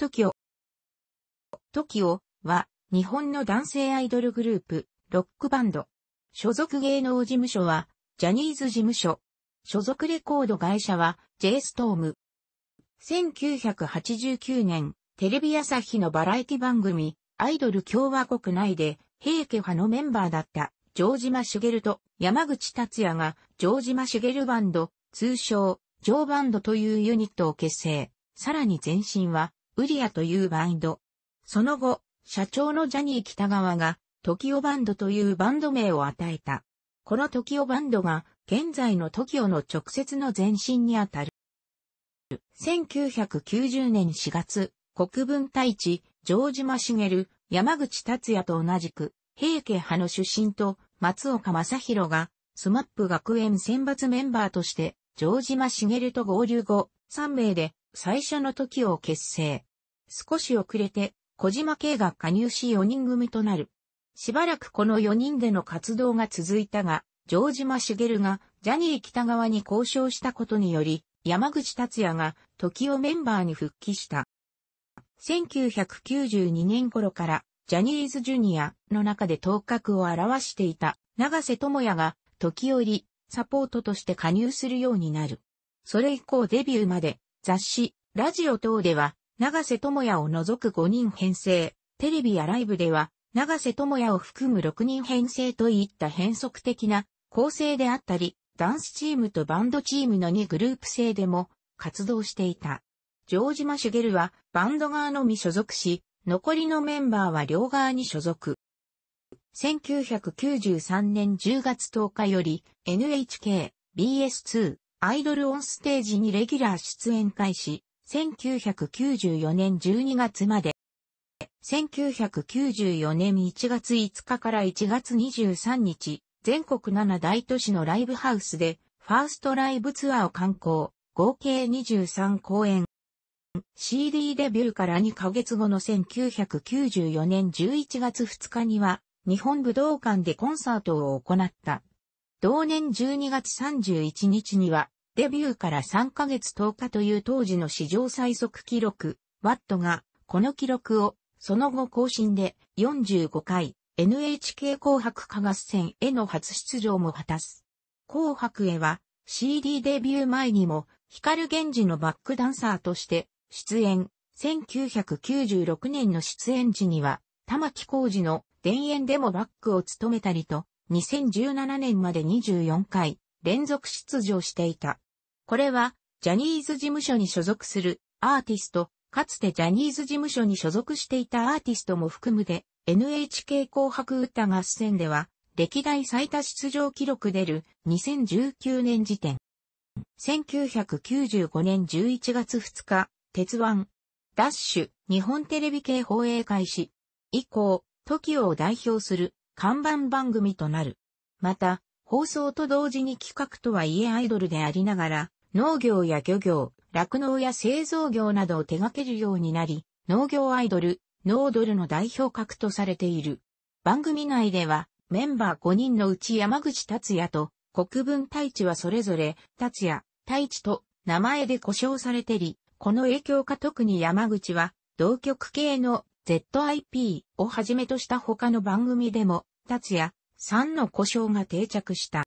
TOKIO。TOKIO は日本の男性アイドルグループ、ロックバンド。所属芸能事務所はジャニーズ事務所。所属レコード会社は j ストーム。1989年、テレビ朝日のバラエティ番組、アイドル共和国内で、平家派のメンバーだった、城島茂と山口達也が、城島茂バンド、通称、ーバンドというユニットを結成。さらに前身は、ウリアというバンド。その後、社長のジャニー北川が、トキオバンドというバンド名を与えた。このトキオバンドが、現在のトキオの直接の前身にあたる。1990年4月、国分太一、城島茂、山口達也と同じく、平家派の出身と松岡正宏が、スマップ学園選抜メンバーとして、城島茂と合流後、3名で最初の時を結成。少し遅れて、小島慶が加入し4人組となる。しばらくこの4人での活動が続いたが、城島茂がジャニー北側に交渉したことにより、山口達也が時をメンバーに復帰した。1992年頃からジャニーズジュニアの中で頭角を表していた長瀬智也が時折サポートとして加入するようになる。それ以降デビューまで雑誌、ラジオ等では長瀬智也を除く5人編成、テレビやライブでは、長瀬智也を含む6人編成といった変則的な構成であったり、ダンスチームとバンドチームの2グループ制でも活動していた。城島茂はバンド側のみ所属し、残りのメンバーは両側に所属。1993年10月10日より NHK BS2 アイドルオンステージにレギュラー出演開始、1994年12月まで、1994年1月5日から1月23日、全国7大都市のライブハウスで、ファーストライブツアーを観光、合計23公演。CD デビューから2ヶ月後の1994年11月2日には、日本武道館でコンサートを行った。同年12月31日には、デビューから3ヶ月10日という当時の史上最速記録、ワットが、この記録を、その後更新で45回 NHK 紅白歌合戦への初出場も果たす。紅白へは CD デビュー前にも光源氏のバックダンサーとして出演。1996年の出演時には玉木浩二の田園でもバックを務めたりと2017年まで24回連続出場していた。これは、ジャニーズ事務所に所属するアーティスト、かつてジャニーズ事務所に所属していたアーティストも含むで、NHK 紅白歌合戦では、歴代最多出場記録出る2019年時点。1995年11月2日、鉄腕、ダッシュ、日本テレビ系放映開始。以降、TOKIO を代表する看板番組となる。また、放送と同時に企画とはいえアイドルでありながら、農業や漁業、酪農や製造業などを手掛けるようになり、農業アイドル、ノードルの代表格とされている。番組内では、メンバー5人のうち山口達也と国分太一はそれぞれ、達也、太一と名前で呼称されてり、この影響か特に山口は、同局系の ZIP をはじめとした他の番組でも、達也、3の故障が定着した。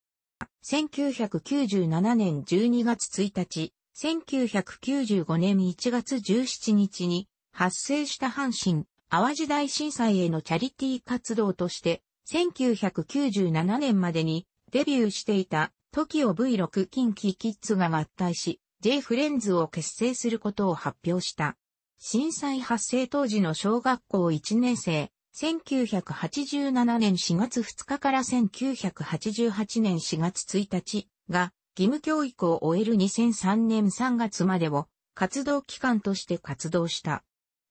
1997年12月1日、1995年1月17日に発生した阪神、淡路大震災へのチャリティー活動として、1997年までにデビューしていた TOKIO V6 近畿キッズが合体し、J フレンズを結成することを発表した。震災発生当時の小学校1年生、1987年4月2日から1988年4月1日が義務教育を終える2003年3月までを活動期間として活動した。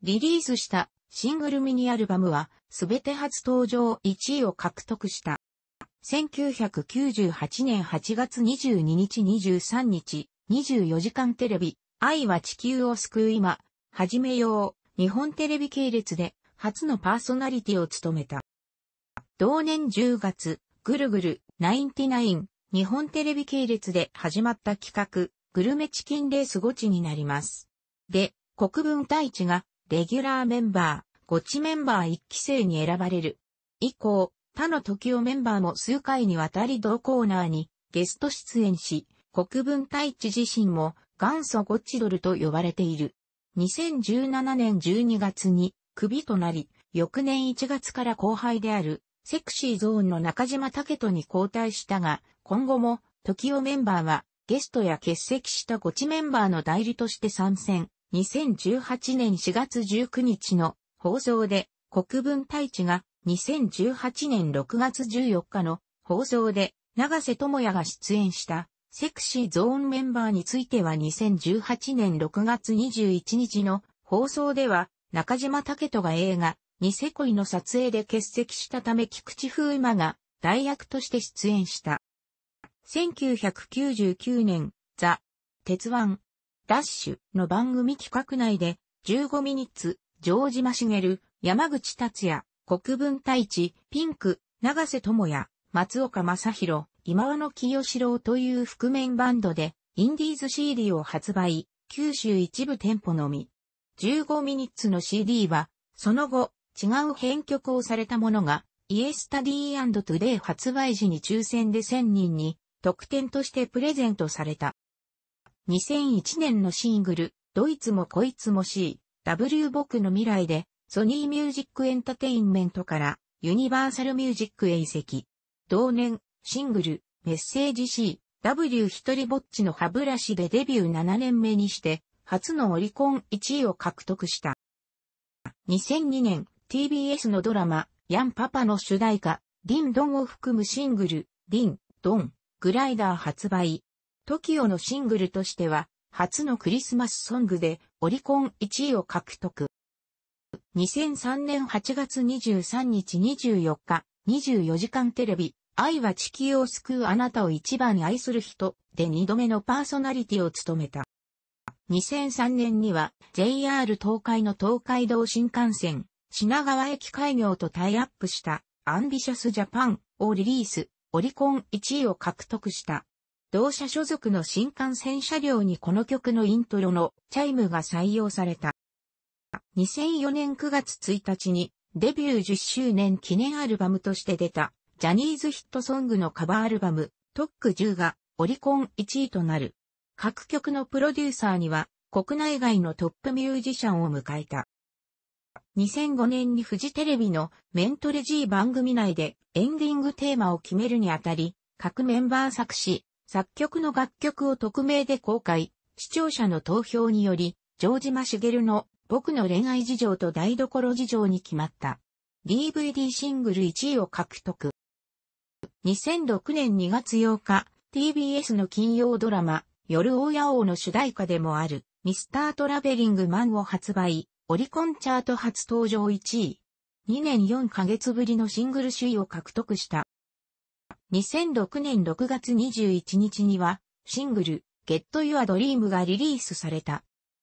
リリースしたシングルミニアルバムはすべて初登場1位を獲得した。1998年8月22日23日24時間テレビ愛は地球を救う今始めよう日本テレビ系列で初のパーソナリティを務めた。同年10月、ぐるぐる、ナインティナイン、日本テレビ系列で始まった企画、グルメチキンレースゴチになります。で、国分太一が、レギュラーメンバー、ゴチメンバー1期生に選ばれる。以降、他の時をメンバーも数回にわたり同コーナーにゲスト出演し、国分太一自身も元祖ゴチドルと呼ばれている。2017年12月に首となり、翌年1月から後輩である、セクシーゾーンの中島武人に交代したが、今後も、時をメンバーは、ゲストや欠席したゴチメンバーの代理として参戦。2018年4月19日の放送で、国分太一が2018年6月14日の放送で、長瀬智也が出演したセクシーゾーンメンバーについては2018年6月21日の放送では中島武人が映画、ニセ恋の撮影で欠席したため菊池風磨が代役として出演した。1999年、ザ・鉄腕、ダッシュの番組企画内で、15ミニッツ、城島茂、山口達也、国分太一、ピンク、長瀬智也、松岡正宏、今和の清志郎という覆面バンドで、インディーズ CD を発売、九州一部店舗のみ。15ミニッツの CD は、その後、違う編曲をされたものが、イエスタディートゥデイ発売時に抽選で1000人に、特典としてプレゼントされた。2001年のシングル、ドイツもこいつも C、W 僕の未来で、ソニーミュージックエンタテインメントから、ユニバーサルミュージックへ移籍。同年、シングル、メッセージ C、W 一人ぼっちの歯ブラシでデビュー7年目にして、初のオリコン1位を獲得した。2002年、TBS のドラマ、ヤンパパの主題歌、リンドンを含むシングル、リン、ドン、グライダー発売。TOKIO のシングルとしては、初のクリスマスソングでオリコン1位を獲得。2003年8月23日24日、24時間テレビ、愛は地球を救うあなたを一番愛する人で二度目のパーソナリティを務めた。2003年には JR 東海の東海道新幹線、品川駅開業とタイアップしたアンビシャスジャパンをリリース、オリコン1位を獲得した。同社所属の新幹線車両にこの曲のイントロのチャイムが採用された。2004年9月1日にデビュー10周年記念アルバムとして出たジャニーズヒットソングのカバーアルバムトック10がオリコン1位となる。各曲のプロデューサーには、国内外のトップミュージシャンを迎えた。2005年にフジテレビのメントレ G 番組内でエンディングテーマを決めるにあたり、各メンバー作詞、作曲の楽曲を匿名で公開、視聴者の投票により、城島茂の僕の恋愛事情と台所事情に決まった。DVD シングル1位を獲得。2006年2月8日、TBS の金曜ドラマ、夜大野王の主題歌でもある、ミスタートラベリングマンを発売、オリコンチャート初登場1位。2年4ヶ月ぶりのシングル首位を獲得した。2006年6月21日には、シングル、Get Your Dream がリリースされた。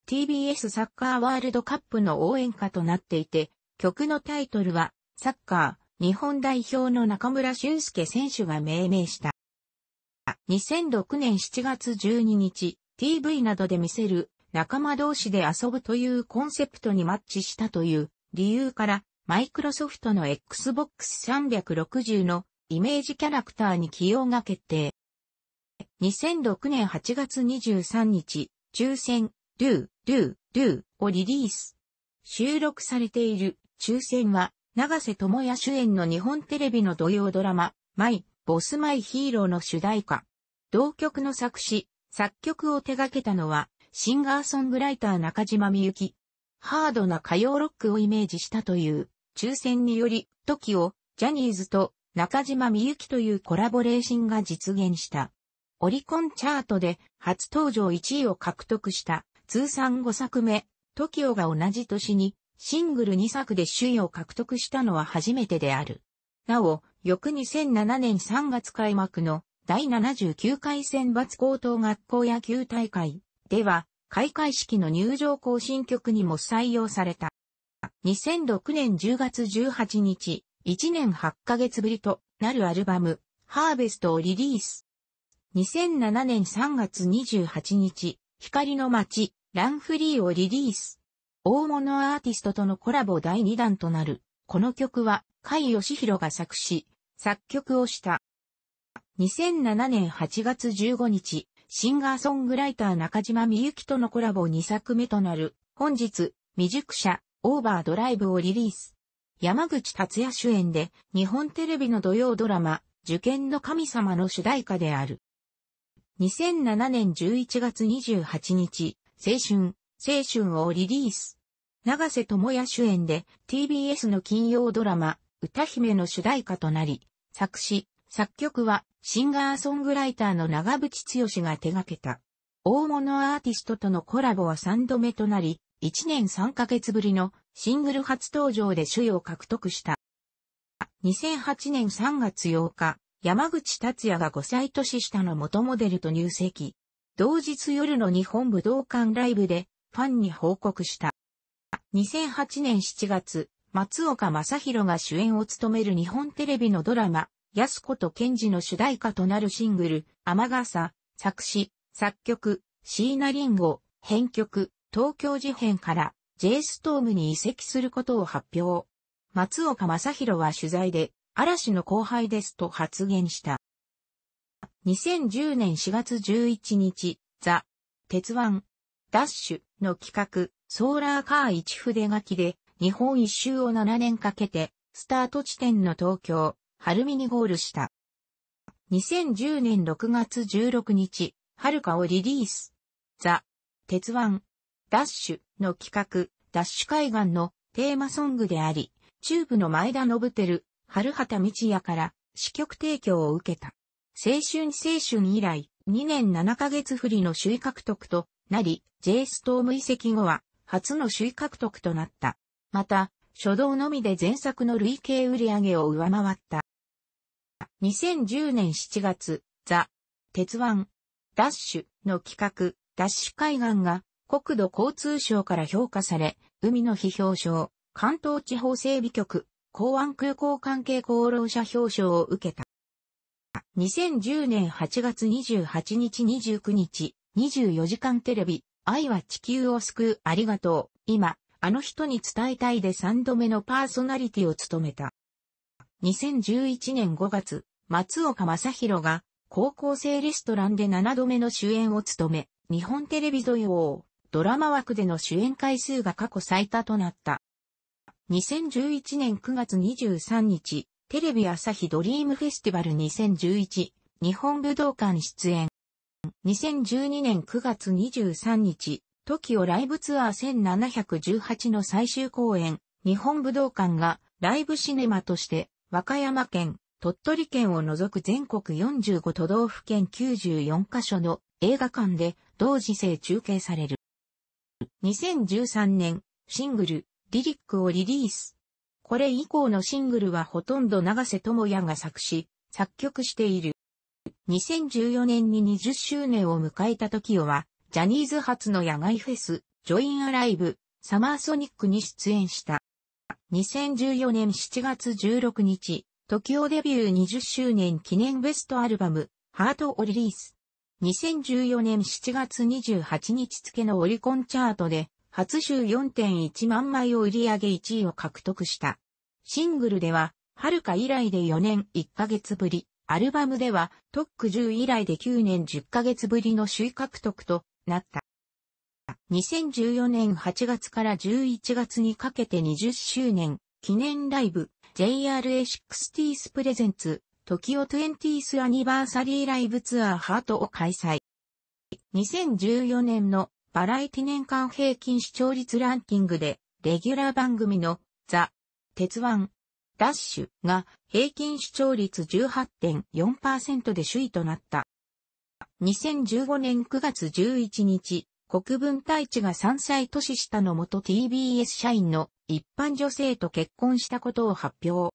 TBS サッカーワールドカップの応援歌となっていて、曲のタイトルは、サッカー、日本代表の中村俊介選手が命名した。2006年7月12日、TV などで見せる仲間同士で遊ぶというコンセプトにマッチしたという理由から、マイクロソフトの Xbox 360のイメージキャラクターに起用が決定。2006年8月23日、抽選、ドゥ、ドゥ、ドゥをリリース。収録されている抽選は、長瀬智也主演の日本テレビの土曜ドラマ、マイ、ボスマイヒーローの主題歌。同曲の作詞、作曲を手掛けたのは、シンガーソングライター中島みゆき。ハードな歌謡ロックをイメージしたという、抽選により、時を、ジャニーズと中島みゆきというコラボレーションが実現した。オリコンチャートで初登場1位を獲得した通算5作目、TOKIO が同じ年にシングル2作で首位を獲得したのは初めてである。なお、翌2007年3月開幕の第79回選抜高等学校野球大会では、開会式の入場行進曲にも採用された。2006年10月18日、1年8ヶ月ぶりとなるアルバム、ハーベストをリリース。2007年3月28日、光の街、ランフリーをリリース。大物アーティストとのコラボ第2弾となる、この曲は、甲斐義弘が作詞、作曲をした。2007年8月15日、シンガーソングライター中島みゆきとのコラボ2作目となる、本日、未熟者、オーバードライブをリリース。山口達也主演で、日本テレビの土曜ドラマ、受験の神様の主題歌である。2007年11月28日、青春、青春をリリース。長瀬智也主演で TBS の金曜ドラマ、歌姫の主題歌となり、作詞、作曲はシンガーソングライターの長渕剛が手掛けた。大物アーティストとのコラボは3度目となり、1年3ヶ月ぶりのシングル初登場で主位を獲得した。2008年3月8日、山口達也が5歳年下の元モデルと入籍。同日夜の日本武道館ライブでファンに報告した。2008年7月、松岡正宏が主演を務める日本テレビのドラマ、安子と賢治の主題歌となるシングル、雨傘、作詞、作曲、椎名林檎、編曲、東京事変から J ストームに移籍することを発表。松岡正宏は取材で、嵐の後輩ですと発言した。2010年4月11日、ザ・鉄腕、ダッシュの企画、ソーラーカー一筆書きで、日本一周を7年かけて、スタート地点の東京、晴海にゴールした。2010年6月16日、遥かをリリース。ザ・鉄腕、ダッシュの企画、ダッシュ海岸のテーマソングであり、チューブの前田信輝、春畑道也から支局提供を受けた。青春青春以来、2年7ヶ月振りの首位獲得となり、J ストーム移籍後は初の首位獲得となった。また、初動のみで前作の累計売上を上回った。2010年7月、ザ・鉄腕、ダッシュの企画、ダッシュ海岸が国土交通省から評価され、海の非表彰、関東地方整備局、港湾空港関係功労者表彰を受けた。2010年8月28日29日、24時間テレビ、愛は地球を救うありがとう、今、あの人に伝えたいで3度目のパーソナリティを務めた。2011年5月、松岡正宏が高校生レストランで7度目の主演を務め、日本テレビ土曜、ドラマ枠での主演回数が過去最多となった。2011年9月23日、テレビ朝日ドリームフェスティバル2011、日本武道館出演。2012年9月23日、TOKIO ライブツアー1718の最終公演、日本武道館がライブシネマとして和歌山県、鳥取県を除く全国45都道府県94カ所の映画館で同時制中継される。2013年、シングル、リリックをリリース。これ以降のシングルはほとんど長瀬智也が作詞、作曲している。2014年に20周年を迎えた時をは、ジャニーズ初の野外フェス、ジョインアライブ、サマーソニックに出演した。2014年7月16日、時をデビュー20周年記念ベストアルバム、ハートをリリース。2014年7月28日付のオリコンチャートで、初週4.1万枚を売り上げ1位を獲得した。シングルでは、はるか以来で4年1ヶ月ぶり、アルバムでは、トック10以来で9年10ヶ月ぶりの首位獲得となった。2014年8月から11月にかけて20周年記念ライブ JRA60th プレゼンツ y o 20th アニバーサリーライブツアーハートを開催。2014年のバラエティ年間平均視聴率ランキングでレギュラー番組のザ・鉄腕ダッシュが平均視聴率18.4%で首位となった。2015年9月11日、国分太一が3歳年下の元 TBS 社員の一般女性と結婚したことを発表。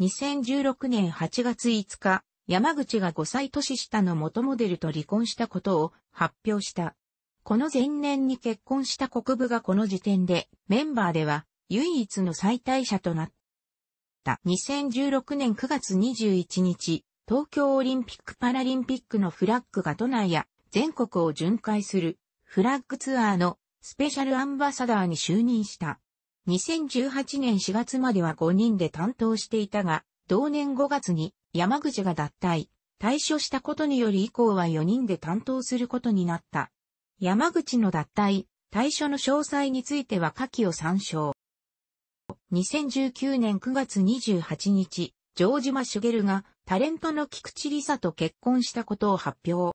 2016年8月5日、山口が5歳年下の元モデルと離婚したことを発表した。この前年に結婚した国部がこの時点でメンバーでは唯一の再退者となった。2016年9月21日、東京オリンピック・パラリンピックのフラッグが都内や全国を巡回するフラッグツアーのスペシャルアンバサダーに就任した。2018年4月までは5人で担当していたが、同年5月に山口が脱退、退所したことにより以降は4人で担当することになった。山口の脱退、退所の詳細については下記を参照。2019年9月28日、城島茂がタレントの菊池里沙と結婚したことを発表。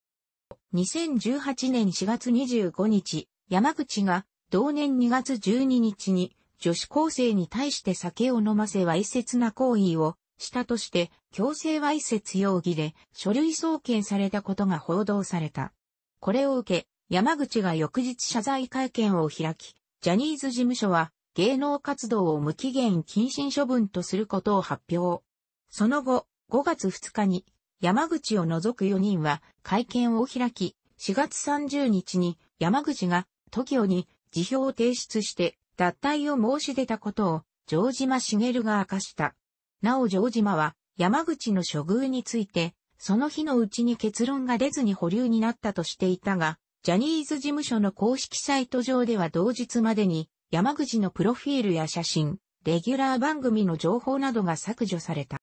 2018年4月25日、山口が同年2月12日に女子高生に対して酒を飲ませわいせつな行為をしたとして強制わいせつ容疑で書類送検されたことが報道された。これを受け、山口が翌日謝罪会見を開き、ジャニーズ事務所は芸能活動を無期限謹慎処分とすることを発表。その後、5月2日に山口を除く4人は会見を開き、4月30日に山口が TOKIO に辞表を提出して脱退を申し出たことを城島茂が明かした。なお城島は山口の処遇について、その日のうちに結論が出ずに保留になったとしていたが、ジャニーズ事務所の公式サイト上では同日までに山口のプロフィールや写真、レギュラー番組の情報などが削除された。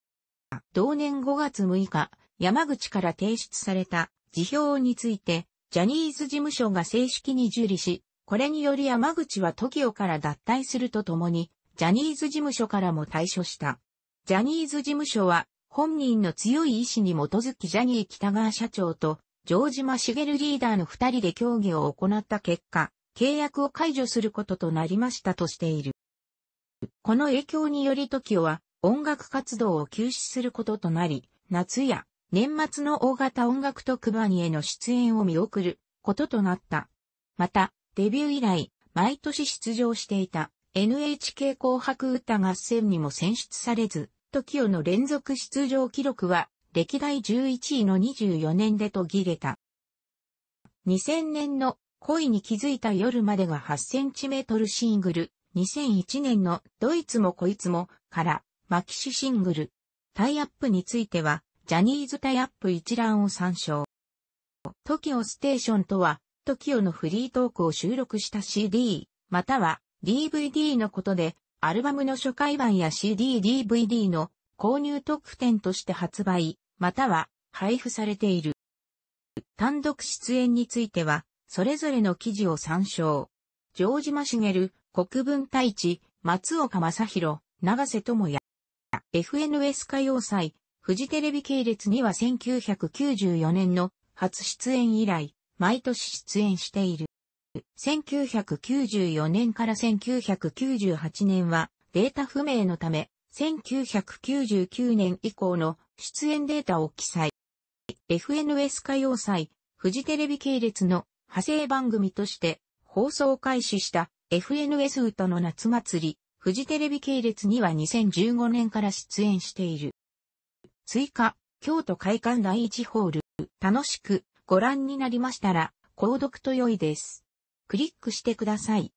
同年5月6日、山口から提出された辞表について、ジャニーズ事務所が正式に受理し、これにより山口は TOKIO から脱退するとともに、ジャニーズ事務所からも退所した。ジャニーズ事務所は、本人の強い意志に基づきジャニー北川社長と、城島茂リーダーの二人で協議を行った結果、契約を解除することとなりましたとしている。この影響により TOKIO は、音楽活動を休止することとなり、夏や年末の大型音楽特番への出演を見送ることとなった。また、デビュー以来、毎年出場していた NHK 紅白歌合戦にも選出されず、TOKIO の連続出場記録は歴代11位の24年で途切れた。2000年の恋に気づいた夜までが8センチメートルシングル、2001年のドイツもこいつもからマキシシングル。タイアップについては、ジャニーズタイアップ一覧を参照。トキオステーションとは、トキオのフリートークを収録した CD、または DVD のことで、アルバムの初回版や CD、DVD の購入特典として発売、または配布されている。単独出演については、それぞれの記事を参照。城島茂、国分太一、松岡正宏、長瀬智也。FNS 歌謡祭、フジテレビ系列には1994年の初出演以来、毎年出演している。1994年から1998年はデータ不明のため、1999年以降の出演データを記載。FNS 歌謡祭、フジテレビ系列の派生番組として放送開始した FNS 歌の夏祭りフジテレビ系列には2015年から出演している。追加、京都会館第1ホール、楽しくご覧になりましたら、購読と良いです。クリックしてください。